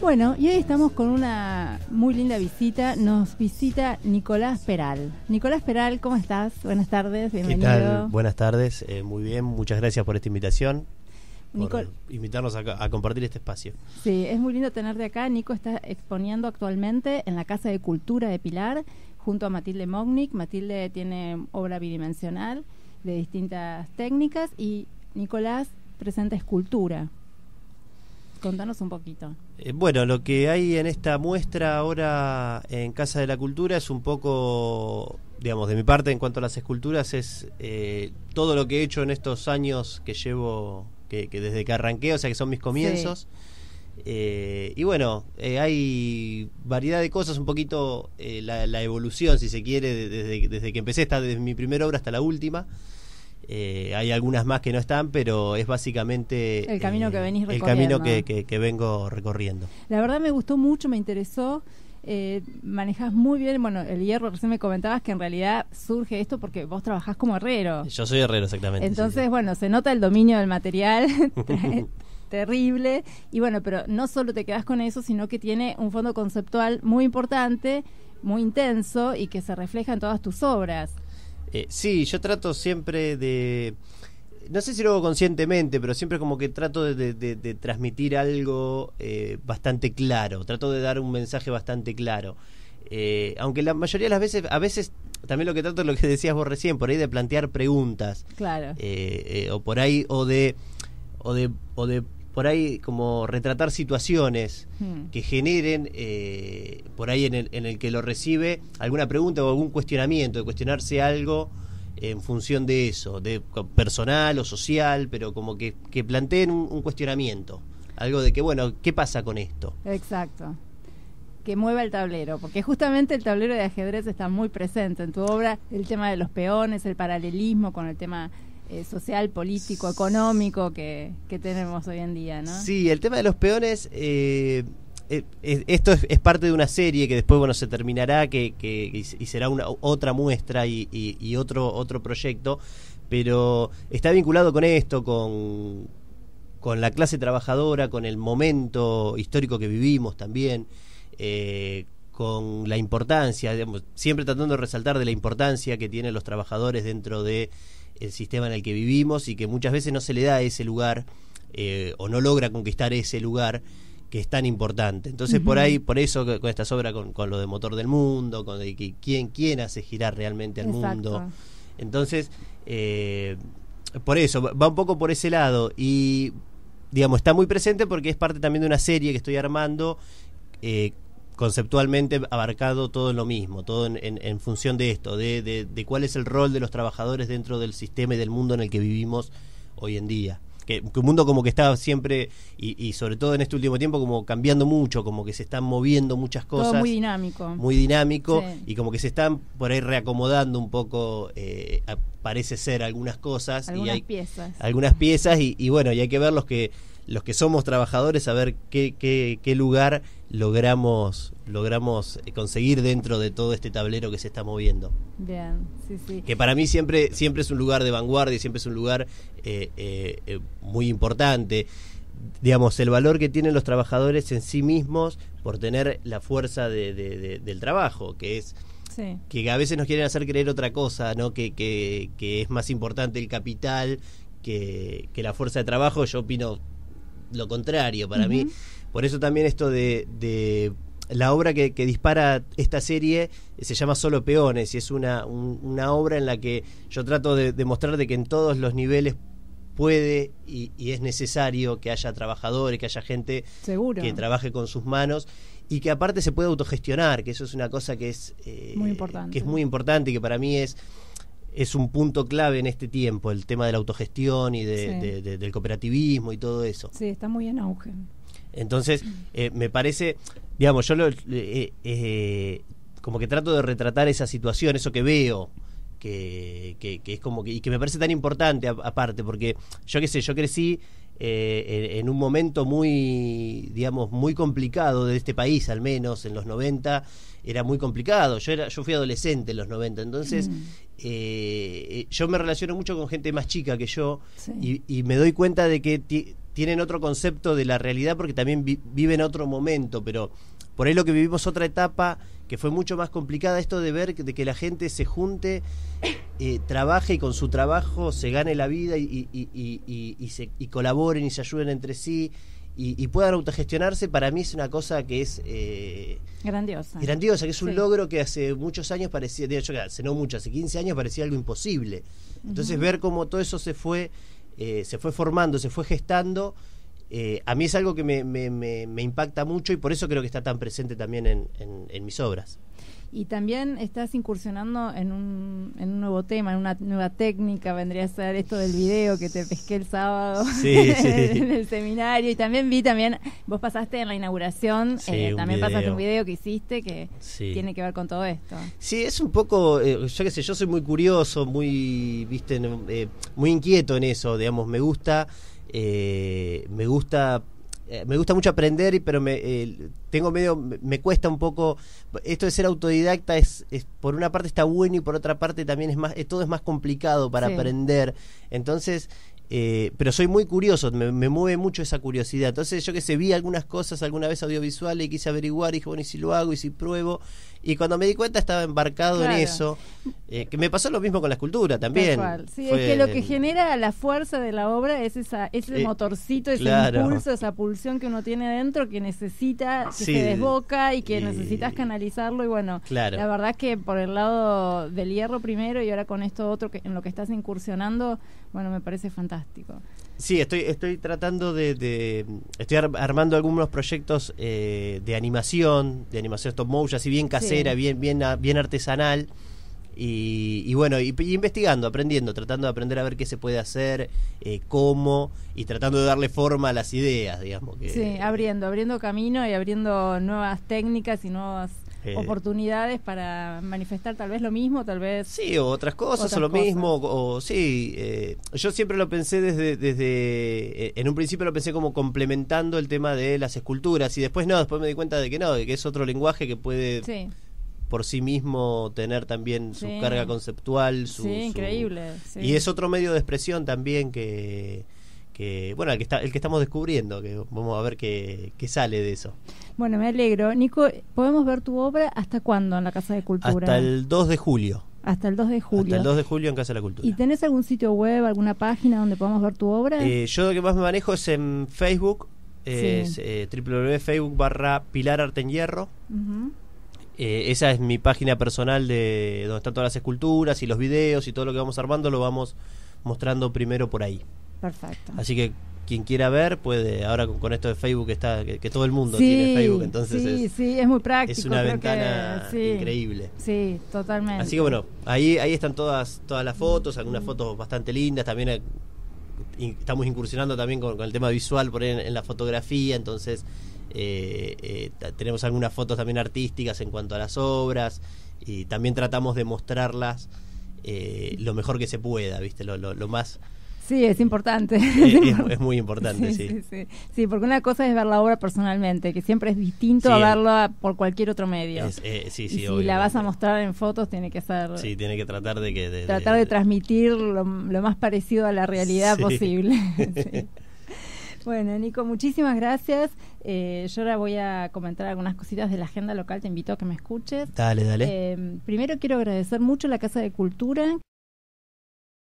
Bueno, y hoy estamos con una muy linda visita. Nos visita Nicolás Peral. Nicolás Peral, ¿cómo estás? Buenas tardes, bienvenido. ¿Qué tal? Buenas tardes, eh, muy bien, muchas gracias por esta invitación. Por invitarnos a, compartir este espacio. Sí, es muy lindo tenerte acá. Nico está exponiendo actualmente en la Casa de Cultura de Pilar junto a Matilde Mognik. Matilde tiene obra bidimensional de distintas técnicas y Nicolás presenta escultura. Contanos un poquito. Eh, bueno, lo que hay en esta muestra ahora en Casa de la Cultura es un poco digamos, de mi parte en cuanto a las esculturas es eh, todo lo que he hecho en estos años que llevo que, desde que arranqué, o sea que son mis comienzos. Eh, y bueno, eh, hay variedad de cosas, un poquito eh, la, evolución, si se quiere, desde, que empecé, está desde mi primera obra hasta la última. hay algunas más que no están, pero es básicamente el camino que venís El camino que, que vengo recorriendo. La verdad me gustó mucho, me interesó. Eh, manejas muy bien, bueno, el hierro, recién me comentabas que en realidad surge esto porque vos trabajás como herrero. Yo soy herrero, exactamente. Entonces, bueno, se nota el dominio del material. terrible y bueno pero no solo te quedas con eso sino que tiene un fondo conceptual muy importante muy intenso y que se refleja en todas tus obras eh, sí yo trato siempre de no sé si lo hago conscientemente, pero siempre como que trato de, transmitir algo eh, bastante claro, trato de dar un mensaje bastante claro. Eh, aunque la mayoría de las veces, a veces también lo que trato es lo que decías vos recién, por ahí de plantear preguntas. Claro. Eh, o por ahí, o de, o de, o de por ahí como retratar situaciones hmm. que generen por ahí en el, en el que lo recibe alguna pregunta o algún cuestionamiento, de cuestionarse algo en función de eso, de personal o social, pero como que, planteen un, cuestionamiento, algo de que, bueno, ¿qué pasa con esto? Exacto que mueva el tablero, porque justamente el tablero de ajedrez está muy presente en tu obra, el tema de los peones, el paralelismo con el tema eh, social, político, económico que, que, tenemos hoy en día, ¿no? Sí, el tema de los peones eh, eh, eh, esto es, parte de una serie que después, bueno, se terminará que, que y será una, otra muestra y, otro, otro proyecto, pero está vinculado con esto, con, con la clase trabajadora, con el momento histórico que vivimos también, eh, con la importancia, siempre tratando de resaltar de la importancia que tienen los trabajadores dentro de el sistema en el que vivimos y que muchas veces no se le da ese lugar o no logra conquistar ese lugar que es tan importante. Entonces, por ahí, por eso con esta obra, con, lo de motor del mundo, con de, quién, quién hace girar realmente al mundo. Entonces, eh, por eso, va un poco por ese lado. Y, digamos, está muy presente porque es parte también de una serie que estoy armando. Eh, conceptualmente abarcado todo en lo mismo, todo en, función de esto, de, de, de, cuál es el rol de los trabajadores dentro del sistema y del mundo en el que vivimos hoy en día que, un mundo como que está siempre, y, sobre todo en este último tiempo, como cambiando mucho, como que se están moviendo muchas cosas. muy dinámico. Muy dinámico, y como que se están por ahí reacomodando un poco, eh, parece ser, algunas cosas. Algunas y hay, piezas. Algunas piezas, y, bueno, y hay que ver los que, los que somos trabajadores, a ver qué, qué, qué lugar logramos, logramos eh, conseguir dentro de todo este tablero que se está moviendo. Que para mí siempre, siempre es un lugar de vanguardia, siempre es un lugar eh, eh, muy importante. Digamos, el valor que tienen los trabajadores en sí mismos por tener la fuerza de, del trabajo, que es... que a veces nos quieren hacer creer otra cosa, ¿no? Que, que, que es más importante el capital que, que, la fuerza de trabajo. Yo opino lo contrario. Para mí, por eso también esto de, la obra que, dispara esta serie se llama Solo Peones y es una, una obra en la que yo trato de demostrar de que en todos los niveles puede y, es necesario que haya trabajadores, que haya gente que trabaje con sus manos y que aparte se pueda autogestionar, que eso es una cosa que es, eh, muy, importante. Que es muy importante y que para mí es es un punto clave en este tiempo, el tema de la autogestión y del cooperativismo y todo eso. Sí, está muy en auge. Entonces, eh, me parece, digamos, yo eh, eh, como que trato de retratar esa situación, eso que veo. Que, es como que, y que me parece tan importante aparte, porque yo qué sé, yo crecí en, un momento muy, digamos, muy complicado de este país, al menos en los 90, era muy complicado. Yo, era, yo fui adolescente en los 90, entonces mm. yo me relaciono mucho con gente más chica que yo y, me doy cuenta de que tienen otro concepto de la realidad porque también viven otro momento, pero por ahí lo que vivimos otra etapa que fue mucho más complicada, esto de ver de que la gente se junte, eh, trabaje y con su trabajo se gane la vida y, y, y, y colaboren y se ayuden entre sí y, puedan autogestionarse, para mí es una cosa que es... Eh, grandiosa. Grandiosa, que es un logro que hace muchos años parecía, de hecho, hace no mucho, hace 15 años parecía algo imposible. Entonces ver cómo todo eso se fue eh, se fue formando, se fue gestando eh, a mí es algo que me, impacta mucho y por eso creo que está tan presente también en, en, mis obras. Y también estás incursionando en un, en un, nuevo tema, en una nueva técnica, vendría a ser esto del video que te pesqué el sábado en el seminario. Y también vi también, vos pasaste en la inauguración, eh, también pasaste un video que hiciste que tiene que ver con todo esto. Sí, es un poco, eh, yo qué sé, yo soy muy curioso, muy, viste, muy inquieto en eso, digamos, me gusta... Eh, me gusta eh, me gusta mucho aprender, pero me, eh, tengo medio, me cuesta un poco. Esto de ser autodidacta es, por una parte está bueno y por otra parte también es más, todo es más complicado para aprender. Entonces, pero soy muy curioso, me, mueve mucho esa curiosidad. Entonces, yo que sé, vi algunas cosas alguna vez audiovisuales y quise averiguar, y dije, bueno, y si lo hago y si pruebo. Y cuando me di cuenta estaba embarcado en eso. Eh, que me pasó lo mismo con la escultura también. Sí, es que lo que genera la fuerza de la obra es esa, ese eh, motorcito, ese impulso, esa pulsión que uno tiene adentro que necesita, que se desboca y que necesitas canalizarlo. Y bueno, la verdad es que por el lado del hierro primero y ahora con esto otro que, en lo que estás incursionando, bueno, me parece fantástico. Sí, estoy, estoy tratando de, Estoy armando algunos proyectos eh, de animación, de animación stop motion, así bien casera, bien, bien, bien artesanal. Y, bueno, y, investigando, aprendiendo, tratando de aprender a ver qué se puede hacer, eh, cómo, y tratando de darle forma a las ideas, digamos. Que... Sí, abriendo, abriendo camino y abriendo nuevas técnicas y nuevas eh, oportunidades para manifestar tal vez lo mismo, tal vez... Sí, o otras cosas, o lo mismo, o, sí. Eh, yo siempre lo pensé desde, desde... Eh, en un principio lo pensé como complementando el tema de las esculturas y después no, después me di cuenta de que no, de que es otro lenguaje que puede... por sí mismo tener también su carga conceptual. Su, sí, increíble. Y es otro medio de expresión también que, que bueno, el que, está, el que estamos descubriendo, que vamos a ver qué, qué sale de eso. Bueno, me alegro. Nico, ¿podemos ver tu obra hasta cuándo en la Casa de Cultura? Hasta el 2 de julio. Hasta el 2 de julio. Hasta el 2 de julio en Casa de la Cultura. ¿Y tenés algún sitio web, alguna página donde podamos ver tu obra? Eh, yo lo que más me manejo es en Facebook, es eh, www.facebook barra Pilar Arte en Hierro. Eh, esa es mi página personal de donde están todas las esculturas y los videos y todo lo que vamos armando lo vamos mostrando primero por ahí. Perfecto. Así que quien quiera ver puede, ahora con, esto de Facebook está, que, todo el mundo tiene Facebook, entonces sí, es, sí, es muy práctico. Es una ventana increíble. Sí, totalmente. Así que bueno, ahí, ahí están todas, todas las fotos, algunas mm. fotos bastante lindas, también eh, estamos incursionando también con, el tema visual por ahí en, la fotografía, entonces eh, eh, tenemos algunas fotos también artísticas en cuanto a las obras y también tratamos de mostrarlas lo mejor que se pueda, ¿viste? lo, lo más Sí, es importante. es, muy importante, sí sí. porque una cosa es ver la obra personalmente, que siempre es distinto a verla por cualquier otro medio. sí, eh, sí, y si la vas a mostrar en fotos, tiene que ser... Sí, tiene que tratar de que... tratar de, transmitir lo, más parecido a la realidad posible. Bueno, Nico, muchísimas gracias. Eh, yo ahora voy a comentar algunas cositas de la agenda local, te invito a que me escuches. Dale, dale. Eh, primero quiero agradecer mucho a la Casa de Cultura,